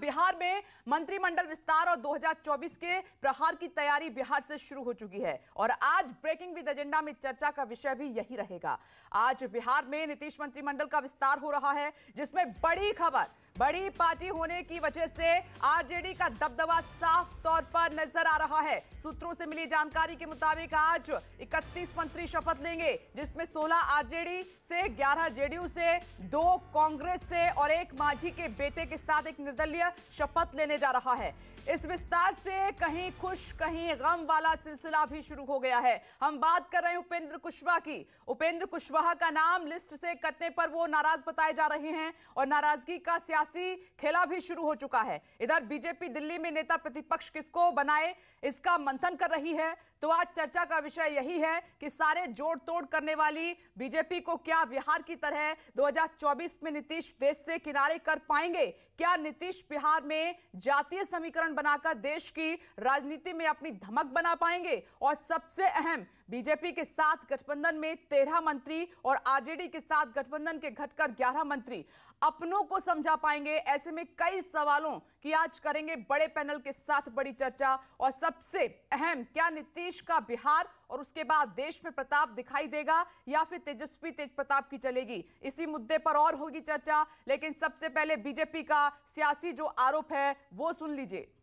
बिहार में मंत्रिमंडल विस्तार और 2024 के प्रहार की तैयारी बिहार से शुरू हो चुकी है और आज ब्रेकिंग विद एजेंडा में चर्चा का विषय भी यही रहेगा आज बिहार में नीतीश मंत्रिमंडल का विस्तार हो रहा है जिसमें बड़ी खबर बड़ी पार्टी होने की वजह से आरजेडी का दबदबा साफ तौर पर नजर आ रहा है सूत्रों से मिली जानकारी के मुताबिक आज 31 मंत्री शपथ लेंगे जिसमें 16 आरजेडी से 11 जेडीयू से दो कांग्रेस से और एक माझी के बेटे के साथ एक निर्दलीय शपथ लेने जा रहा है इस विस्तार से कहीं खुश कहीं गम वाला सिलसिला भी शुरू हो गया है हम बात कर रहे हैं उपेंद्र कुशवाहा की उपेंद्र कुशवाहा का नाम लिस्ट से कटने पर वो नाराज बताए जा रहे हैं और नाराजगी का सियासी खेला भी शुरू हो चुका है इधर बीजेपी दिल्ली में नेता प्रतिपक्ष किसको बनाए इसका मंथन कर रही है तो आज चर्चा का विषय यही है कि सारे जोड़ तोड़ करने वाली बीजेपी को क्या बिहार की तरह 2024 में नीतीश देश से किनारे कर पाएंगे क्या नीतीश बिहार में जातीय समीकरण बनाकर देश की राजनीति में अपनी धमक बना पाएंगे और सबसे अहम बीजेपी के साथ गठबंधन में तेरह मंत्री और आरजेडी के साथ गठबंधन के घटकर ग्यारह मंत्री अपनों को समझा पाएंगे ऐसे में कई सवालों की आज करेंगे बड़े पैनल के साथ बड़ी चर्चा गया और सबसे अहम क्या नीतीश का बिहार और उसके बाद देश में प्रताप दिखाई देगा या फिर तेजस्वी तेज प्रताप की चलेगी इसी मुद्दे पर और होगी चर्चा लेकिन सबसे पहले बीजेपी का सियासी जो आरोप है वो सुन लीजिए